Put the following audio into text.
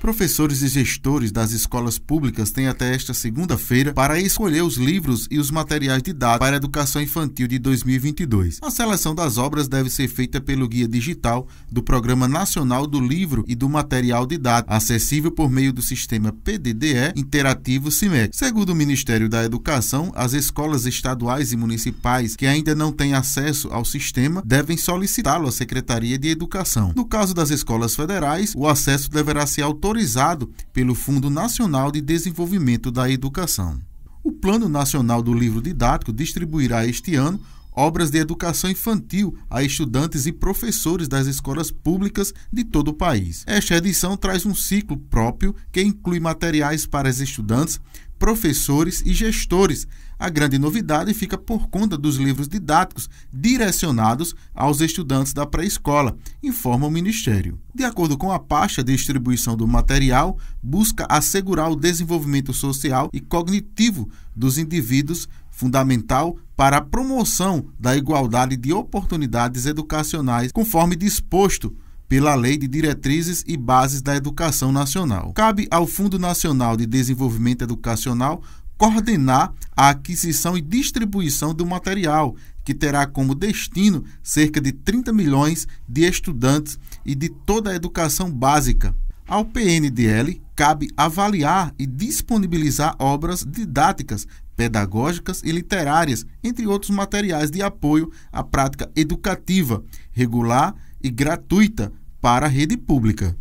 Professores e gestores das escolas públicas têm até esta segunda-feira para escolher os livros e os materiais didáticos para a educação infantil de 2022. A seleção das obras deve ser feita pelo guia digital do Programa Nacional do Livro e do Material Didático, acessível por meio do sistema PDDE Interativo CIMEC. Segundo o Ministério da Educação, as escolas estaduais e municipais que ainda não têm acesso ao sistema devem solicitá-lo à Secretaria de Educação. No caso das escolas federais, o acesso deverá ser autorizado autorizado pelo Fundo Nacional de Desenvolvimento da Educação. O Plano Nacional do Livro Didático distribuirá este ano obras de educação infantil a estudantes e professores das escolas públicas de todo o país. Esta edição traz um ciclo próprio que inclui materiais para os estudantes, professores e gestores. A grande novidade fica por conta dos livros didáticos direcionados aos estudantes da pré-escola, informa o Ministério. De acordo com a pasta de distribuição do material, busca assegurar o desenvolvimento social e cognitivo dos indivíduos, fundamental para a promoção da igualdade de oportunidades educacionais, conforme disposto pela Lei de Diretrizes e Bases da Educação Nacional. Cabe ao Fundo Nacional de Desenvolvimento Educacional coordenar a aquisição e distribuição do material, que terá como destino cerca de 30 milhões de estudantes e de toda a educação básica ao PNDL cabe avaliar e disponibilizar obras didáticas, pedagógicas e literárias, entre outros materiais de apoio à prática educativa regular e gratuita para a rede pública.